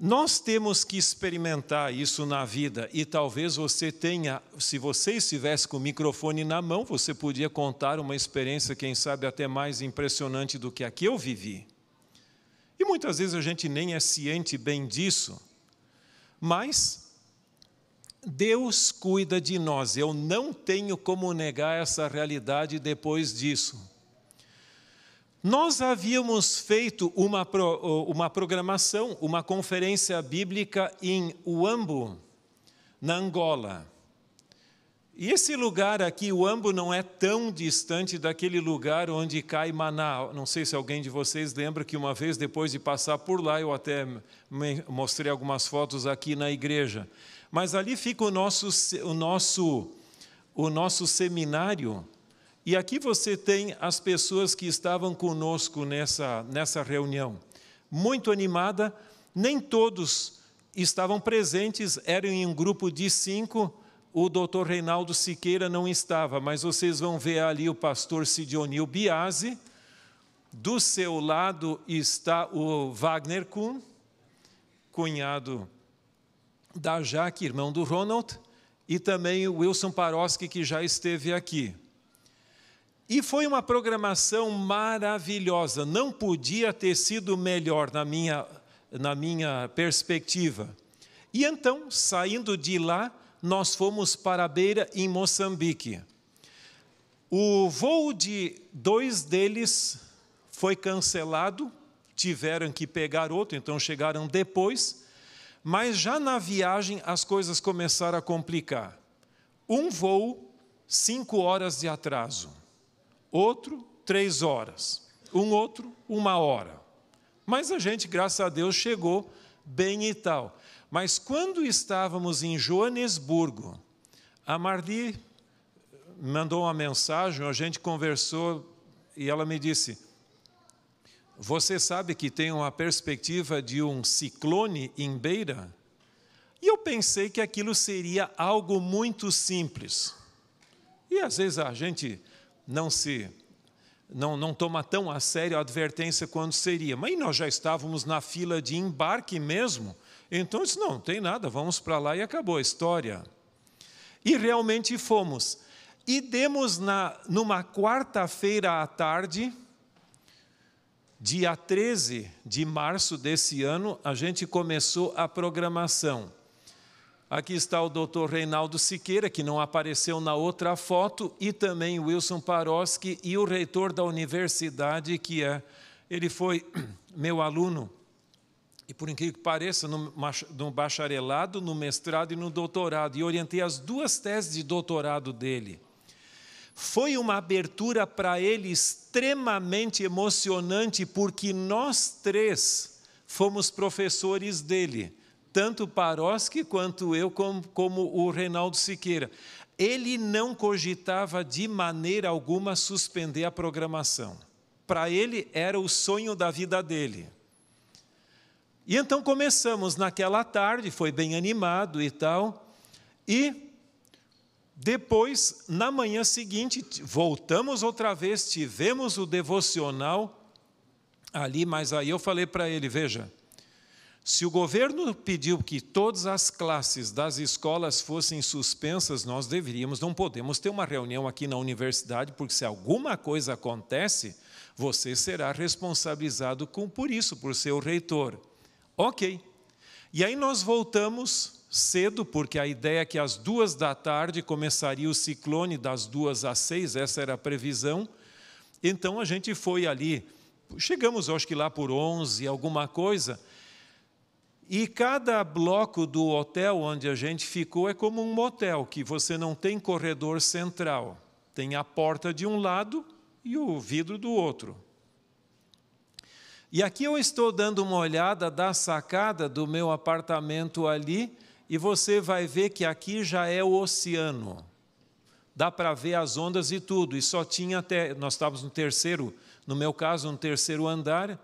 Nós temos que experimentar isso na vida e talvez você tenha, se você estivesse com o microfone na mão, você podia contar uma experiência, quem sabe até mais impressionante do que a que eu vivi. E muitas vezes a gente nem é ciente bem disso, mas Deus cuida de nós. Eu não tenho como negar essa realidade depois disso. Nós havíamos feito uma, uma programação, uma conferência bíblica em Uambo, na Angola. E esse lugar aqui, Uambo, não é tão distante daquele lugar onde cai Maná. Não sei se alguém de vocês lembra que uma vez, depois de passar por lá, eu até mostrei algumas fotos aqui na igreja. Mas ali fica o nosso, o nosso, o nosso seminário e aqui você tem as pessoas que estavam conosco nessa, nessa reunião. Muito animada, nem todos estavam presentes, eram em um grupo de cinco. O doutor Reinaldo Siqueira não estava, mas vocês vão ver ali o pastor Sidionil Biase. Do seu lado está o Wagner Kuhn, cunhado da Jaque, irmão do Ronald, e também o Wilson Paroski, que já esteve aqui. E foi uma programação maravilhosa, não podia ter sido melhor na minha, na minha perspectiva. E então, saindo de lá, nós fomos para a beira em Moçambique. O voo de dois deles foi cancelado, tiveram que pegar outro, então chegaram depois. Mas já na viagem as coisas começaram a complicar. Um voo, cinco horas de atraso outro três horas, um outro uma hora. Mas a gente, graças a Deus, chegou bem e tal. Mas quando estávamos em Joanesburgo, a Marli mandou uma mensagem, a gente conversou e ela me disse: Você sabe que tem uma perspectiva de um ciclone em Beira? E eu pensei que aquilo seria algo muito simples. E às vezes a gente não se não, não toma tão a sério a advertência quanto seria. Mas nós já estávamos na fila de embarque mesmo, então disse, não, não tem nada, vamos para lá e acabou a história. E realmente fomos. E demos na, numa quarta-feira à tarde, dia 13 de março desse ano, a gente começou a programação. Aqui está o doutor Reinaldo Siqueira, que não apareceu na outra foto, e também Wilson Paroski e o reitor da universidade, que é, ele foi meu aluno, e por incrível que pareça, no bacharelado, no mestrado e no doutorado, e orientei as duas teses de doutorado dele. Foi uma abertura para ele extremamente emocionante, porque nós três fomos professores dele tanto Paroski quanto eu, como, como o Reinaldo Siqueira. Ele não cogitava de maneira alguma suspender a programação. Para ele era o sonho da vida dele. E então começamos naquela tarde, foi bem animado e tal. E depois, na manhã seguinte, voltamos outra vez, tivemos o devocional ali, mas aí eu falei para ele: veja, se o governo pediu que todas as classes das escolas fossem suspensas, nós deveríamos, não podemos ter uma reunião aqui na universidade, porque se alguma coisa acontece, você será responsabilizado com, por isso, por seu reitor. Ok. E aí nós voltamos cedo, porque a ideia é que às duas da tarde começaria o ciclone, das duas às seis, essa era a previsão. Então a gente foi ali, chegamos acho que lá por onze, alguma coisa, e cada bloco do hotel onde a gente ficou é como um motel, que você não tem corredor central. Tem a porta de um lado e o vidro do outro. E aqui eu estou dando uma olhada da sacada do meu apartamento ali, e você vai ver que aqui já é o oceano. Dá para ver as ondas e tudo. E só tinha até. Nós estávamos no terceiro, no meu caso, no terceiro andar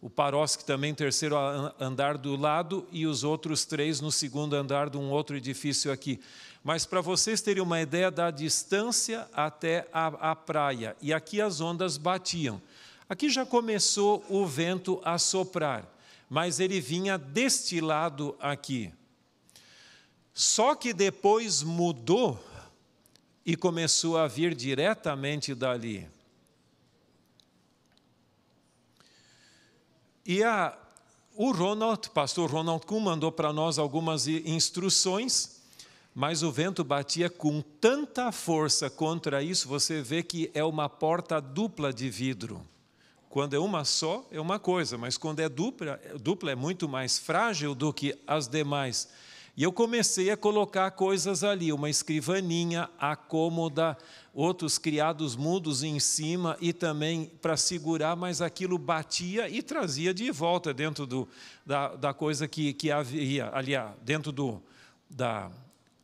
o Paroski também terceiro andar do lado e os outros três no segundo andar de um outro edifício aqui. Mas para vocês terem uma ideia da distância até a, a praia. E aqui as ondas batiam. Aqui já começou o vento a soprar, mas ele vinha deste lado aqui. Só que depois mudou e começou a vir diretamente dali. E a, o Ronald, pastor Ronald Kuhn, mandou para nós algumas instruções, mas o vento batia com tanta força contra isso, você vê que é uma porta dupla de vidro. Quando é uma só, é uma coisa, mas quando é dupla, dupla é muito mais frágil do que as demais. E eu comecei a colocar coisas ali, uma escrivaninha, a cômoda, outros criados mudos em cima e também para segurar, mas aquilo batia e trazia de volta dentro do, da, da coisa que, que havia ali, ah, dentro do, da,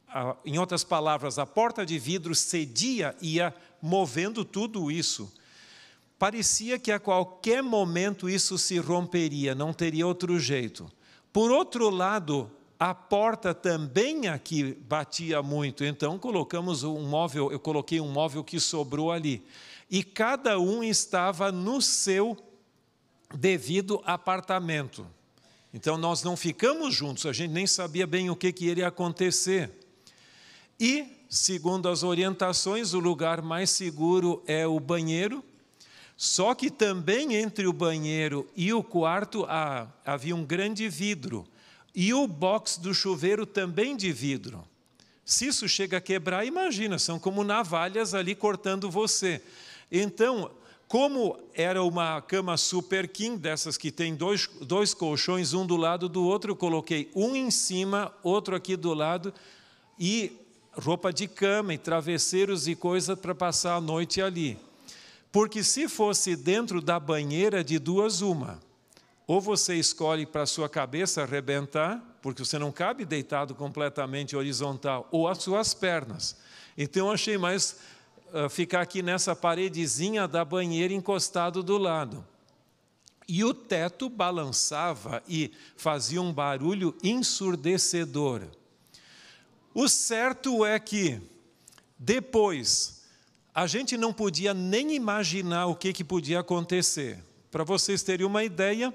a, em outras palavras, a porta de vidro cedia, ia movendo tudo isso. Parecia que a qualquer momento isso se romperia, não teria outro jeito. Por outro lado, a porta também aqui batia muito, então colocamos um móvel, eu coloquei um móvel que sobrou ali. E cada um estava no seu devido apartamento. Então nós não ficamos juntos, a gente nem sabia bem o que, que iria acontecer. E, segundo as orientações, o lugar mais seguro é o banheiro. Só que também entre o banheiro e o quarto ah, havia um grande vidro e o box do chuveiro também de vidro. Se isso chega a quebrar, imagina, são como navalhas ali cortando você. Então, como era uma cama super king, dessas que tem dois, dois colchões, um do lado do outro, eu coloquei um em cima, outro aqui do lado, e roupa de cama e travesseiros e coisa para passar a noite ali. Porque se fosse dentro da banheira de duas, uma ou você escolhe para a sua cabeça arrebentar, porque você não cabe deitado completamente horizontal, ou as suas pernas. Então eu achei mais uh, ficar aqui nessa paredezinha da banheira encostado do lado. E o teto balançava e fazia um barulho ensurdecedor. O certo é que, depois, a gente não podia nem imaginar o que, que podia acontecer. Para vocês terem uma ideia,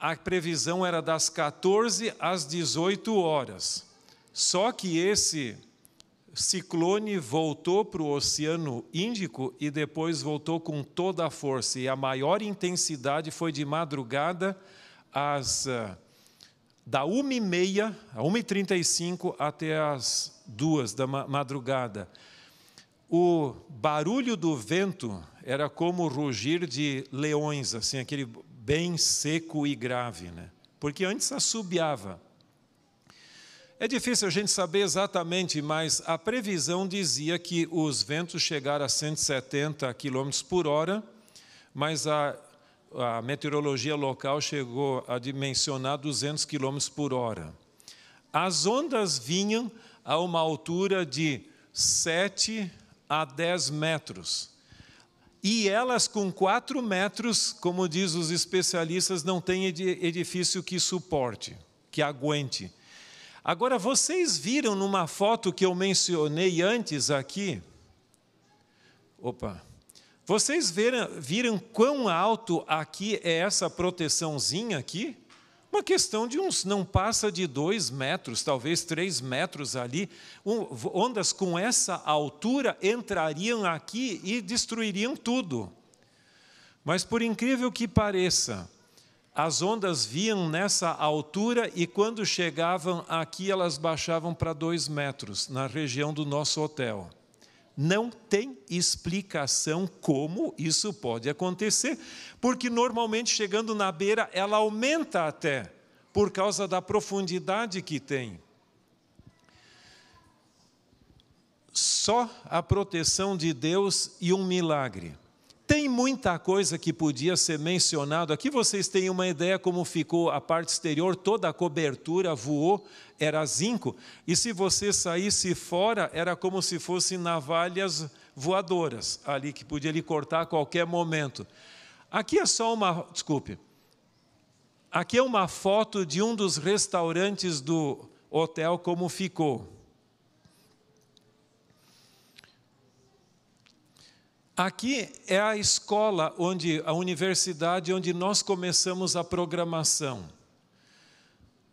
a previsão era das 14 às 18 horas. Só que esse ciclone voltou para o Oceano Índico e depois voltou com toda a força. E a maior intensidade foi de madrugada às ah, da 1h30, a 1h35 até as 2 da madrugada. O barulho do vento era como rugir de leões, assim, aquele bem seco e grave, né? porque antes assobiava. É difícil a gente saber exatamente, mas a previsão dizia que os ventos chegaram a 170 km por hora, mas a, a meteorologia local chegou a dimensionar 200 km por hora. As ondas vinham a uma altura de 7 a 10 metros e elas com quatro metros, como diz os especialistas, não têm edifício que suporte, que aguente. Agora, vocês viram numa foto que eu mencionei antes aqui? Opa! Vocês viram, viram quão alto aqui é essa proteçãozinha aqui? Uma questão de uns, não passa de dois metros, talvez três metros ali. ondas com essa altura entrariam aqui e destruiriam tudo. Mas por incrível que pareça, as ondas vinham nessa altura e quando chegavam aqui elas baixavam para dois metros, na região do nosso hotel. Não tem explicação como isso pode acontecer, porque normalmente chegando na beira ela aumenta até, por causa da profundidade que tem. Só a proteção de Deus e um milagre. Tem muita coisa que podia ser mencionado. Aqui vocês têm uma ideia como ficou a parte exterior, toda a cobertura voou, era zinco, e se você saísse fora, era como se fossem navalhas voadoras ali que podia lhe cortar a qualquer momento. Aqui é só uma, desculpe. Aqui é uma foto de um dos restaurantes do hotel como ficou. Aqui é a escola, onde a universidade onde nós começamos a programação.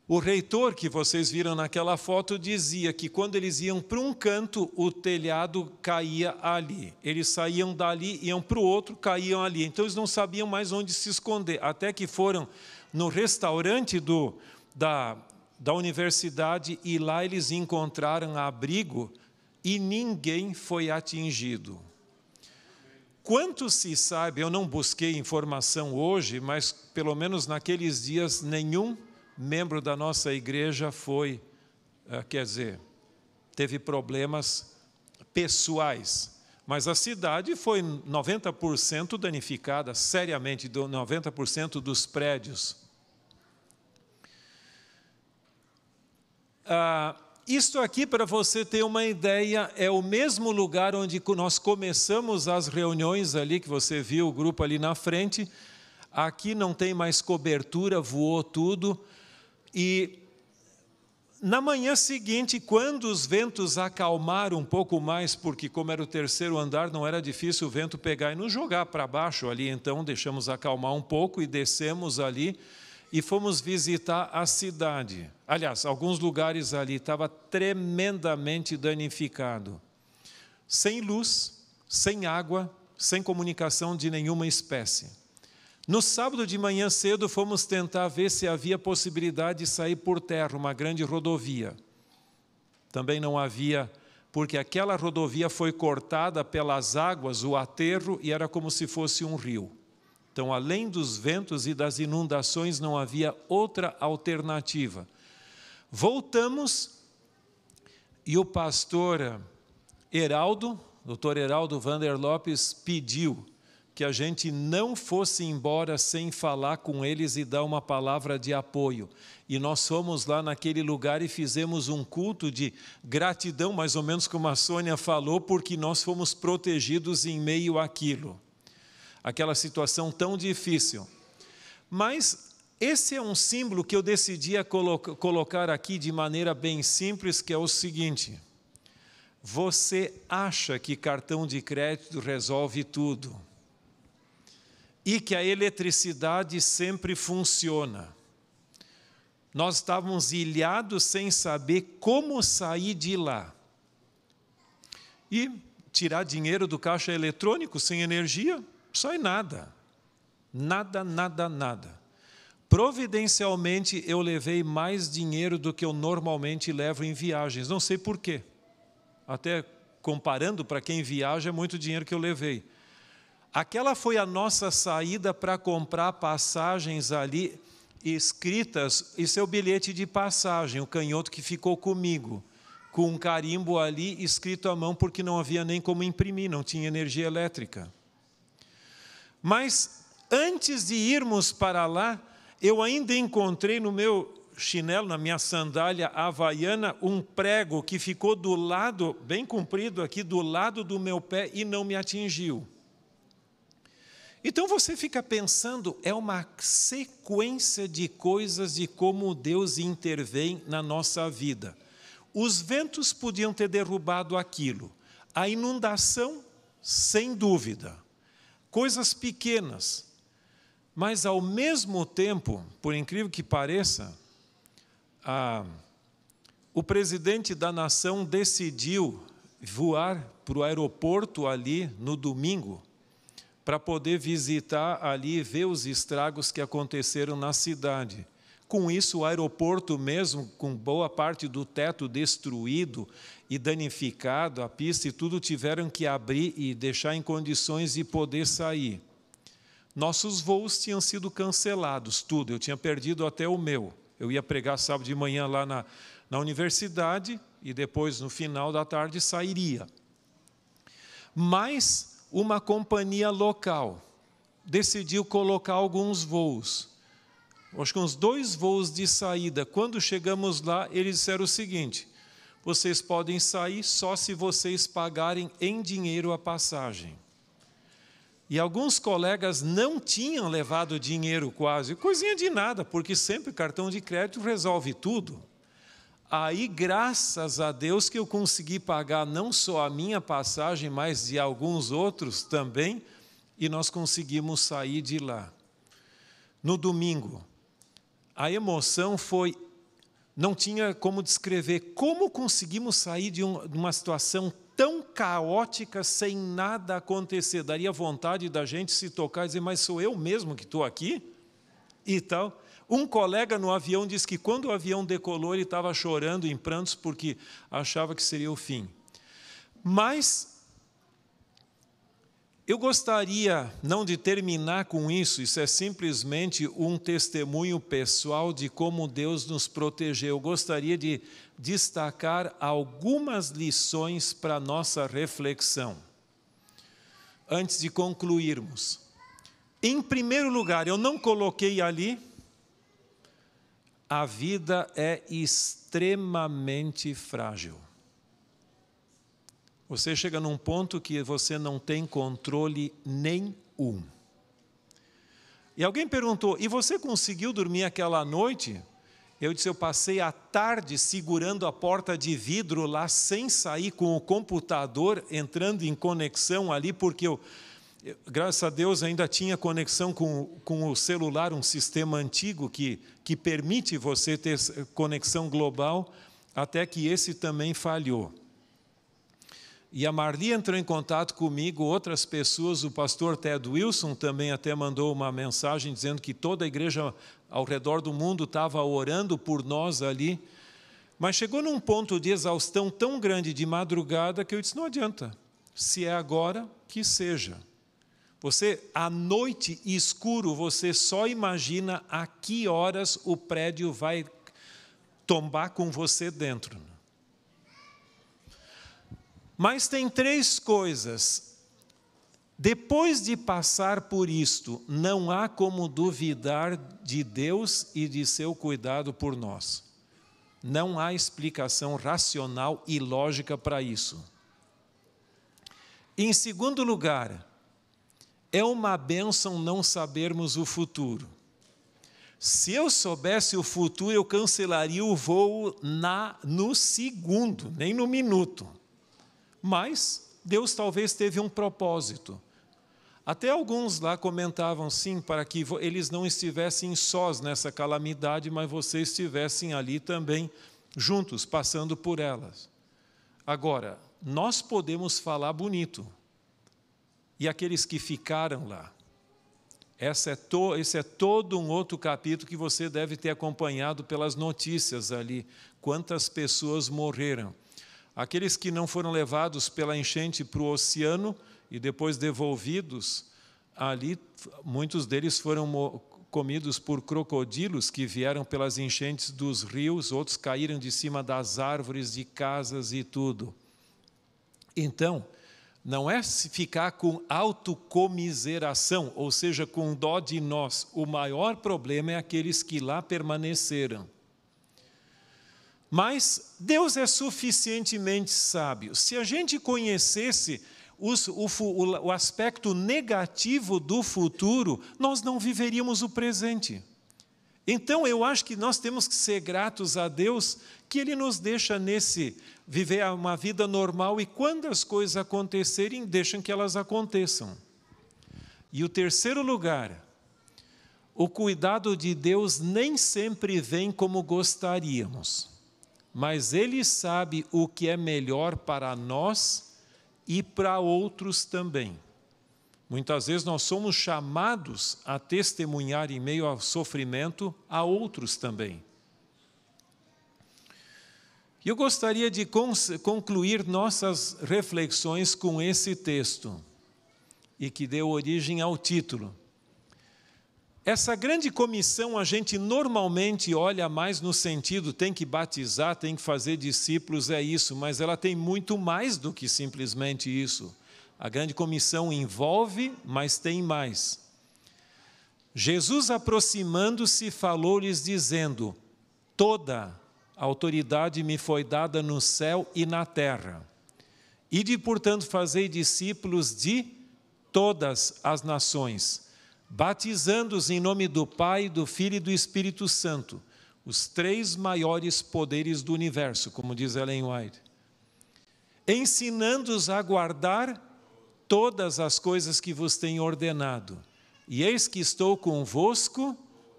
O reitor que vocês viram naquela foto dizia que quando eles iam para um canto, o telhado caía ali. Eles saíam dali, iam para o outro, caíam ali. Então eles não sabiam mais onde se esconder, até que foram no restaurante do, da, da universidade e lá eles encontraram abrigo e ninguém foi atingido. Quanto se sabe, eu não busquei informação hoje, mas pelo menos naqueles dias nenhum membro da nossa igreja foi, eh, quer dizer, teve problemas pessoais. Mas a cidade foi 90% danificada, seriamente, 90% dos prédios. Ah, isto aqui, para você ter uma ideia, é o mesmo lugar onde nós começamos as reuniões ali, que você viu o grupo ali na frente. Aqui não tem mais cobertura, voou tudo. E na manhã seguinte, quando os ventos acalmaram um pouco mais, porque como era o terceiro andar, não era difícil o vento pegar e nos jogar para baixo ali, então deixamos acalmar um pouco e descemos ali e fomos visitar a cidade. Aliás, alguns lugares ali estava tremendamente danificado. Sem luz, sem água, sem comunicação de nenhuma espécie. No sábado de manhã cedo fomos tentar ver se havia possibilidade de sair por terra uma grande rodovia. Também não havia, porque aquela rodovia foi cortada pelas águas, o aterro, e era como se fosse um rio. Então, além dos ventos e das inundações, não havia outra alternativa. Voltamos e o pastor Heraldo, doutor Heraldo Vander Lopes, pediu que a gente não fosse embora sem falar com eles e dar uma palavra de apoio. E nós fomos lá naquele lugar e fizemos um culto de gratidão, mais ou menos como a Sônia falou, porque nós fomos protegidos em meio àquilo aquela situação tão difícil. Mas esse é um símbolo que eu decidi colo colocar aqui de maneira bem simples, que é o seguinte: você acha que cartão de crédito resolve tudo e que a eletricidade sempre funciona. Nós estávamos ilhados sem saber como sair de lá. E tirar dinheiro do caixa eletrônico sem energia, Sai nada. Nada, nada, nada. Providencialmente eu levei mais dinheiro do que eu normalmente levo em viagens, não sei por quê. Até comparando para quem viaja, é muito dinheiro que eu levei. Aquela foi a nossa saída para comprar passagens ali escritas e seu bilhete de passagem, o canhoto que ficou comigo, com um carimbo ali escrito à mão, porque não havia nem como imprimir, não tinha energia elétrica. Mas antes de irmos para lá, eu ainda encontrei no meu chinelo, na minha sandália havaiana, um prego que ficou do lado, bem comprido aqui, do lado do meu pé e não me atingiu. Então você fica pensando, é uma sequência de coisas de como Deus intervém na nossa vida. Os ventos podiam ter derrubado aquilo, a inundação, sem dúvida coisas pequenas, mas ao mesmo tempo, por incrível que pareça, a, o presidente da nação decidiu voar para o aeroporto ali no domingo para poder visitar ali e ver os estragos que aconteceram na cidade. Com isso, o aeroporto, mesmo com boa parte do teto destruído e danificado, a pista e tudo, tiveram que abrir e deixar em condições de poder sair. Nossos voos tinham sido cancelados, tudo. Eu tinha perdido até o meu. Eu ia pregar sábado de manhã lá na, na universidade e depois, no final da tarde, sairia. Mas uma companhia local decidiu colocar alguns voos acho que uns dois voos de saída. Quando chegamos lá, eles disseram o seguinte: vocês podem sair só se vocês pagarem em dinheiro a passagem. E alguns colegas não tinham levado dinheiro quase, coisinha de nada, porque sempre cartão de crédito resolve tudo. Aí, graças a Deus, que eu consegui pagar não só a minha passagem, mas de alguns outros também, e nós conseguimos sair de lá. No domingo, a emoção foi. Não tinha como descrever como conseguimos sair de, uma situação tão caótica sem nada acontecer. Daria vontade da gente se tocar e dizer, mas sou eu mesmo que estou aqui? E tal. Um colega no avião disse que quando o avião decolou, ele estava chorando em prantos porque achava que seria o fim. Mas eu gostaria não de terminar com isso, isso é simplesmente um testemunho pessoal de como Deus nos protegeu. Eu gostaria de destacar algumas lições para nossa reflexão. Antes de concluirmos. Em primeiro lugar, eu não coloquei ali, a vida é extremamente frágil. Você chega num ponto que você não tem controle nenhum. E alguém perguntou: e você conseguiu dormir aquela noite? Eu disse: eu passei a tarde segurando a porta de vidro lá, sem sair, com o computador entrando em conexão ali, porque eu, graças a Deus, ainda tinha conexão com, com o celular, um sistema antigo que, que permite você ter conexão global, até que esse também falhou. E a Marli entrou em contato comigo, outras pessoas, o pastor Ted Wilson também até mandou uma mensagem dizendo que toda a igreja ao redor do mundo estava orando por nós ali. Mas chegou num ponto de exaustão tão grande de madrugada que eu disse: não adianta, se é agora, que seja. Você, à noite escuro, você só imagina a que horas o prédio vai tombar com você dentro. Mas tem três coisas. Depois de passar por isto, não há como duvidar de Deus e de seu cuidado por nós. Não há explicação racional e lógica para isso. Em segundo lugar, é uma bênção não sabermos o futuro. Se eu soubesse o futuro, eu cancelaria o voo na, no segundo, nem no minuto. Mas Deus talvez teve um propósito. Até alguns lá comentavam sim, para que eles não estivessem sós nessa calamidade, mas vocês estivessem ali também, juntos, passando por elas. Agora, nós podemos falar bonito. E aqueles que ficaram lá? é to, esse é todo um outro capítulo que você deve ter acompanhado pelas notícias ali. Quantas pessoas morreram? Aqueles que não foram levados pela enchente para o oceano e depois devolvidos, ali muitos deles foram comidos por crocodilos que vieram pelas enchentes dos rios, outros caíram de cima das árvores, de casas e tudo. Então, não é ficar com autocomiseração, ou seja, com dó de nós. O maior problema é aqueles que lá permaneceram. Mas Deus é suficientemente sábio. Se a gente conhecesse os, o, o, o aspecto negativo do futuro, nós não viveríamos o presente. Então eu acho que nós temos que ser gratos a Deus que Ele nos deixa nesse viver uma vida normal e quando as coisas acontecerem, deixam que elas aconteçam. E o terceiro lugar, o cuidado de Deus nem sempre vem como gostaríamos mas Ele sabe o que é melhor para nós e para outros também. Muitas vezes nós somos chamados a testemunhar em meio ao sofrimento a outros também. Eu gostaria de concluir nossas reflexões com esse texto e que deu origem ao título essa grande comissão a gente normalmente olha mais no sentido tem que batizar, tem que fazer discípulos, é isso, mas ela tem muito mais do que simplesmente isso. A grande comissão envolve, mas tem mais. Jesus, aproximando-se, falou-lhes, dizendo: Toda a autoridade me foi dada no céu e na terra. E de, portanto, fazei discípulos de todas as nações batizando-os em nome do Pai, do Filho e do Espírito Santo, os três maiores poderes do universo, como diz Ellen White, ensinando-os a guardar todas as coisas que vos tenho ordenado. E eis que estou convosco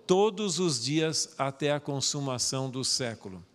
todos os dias até a consumação do século.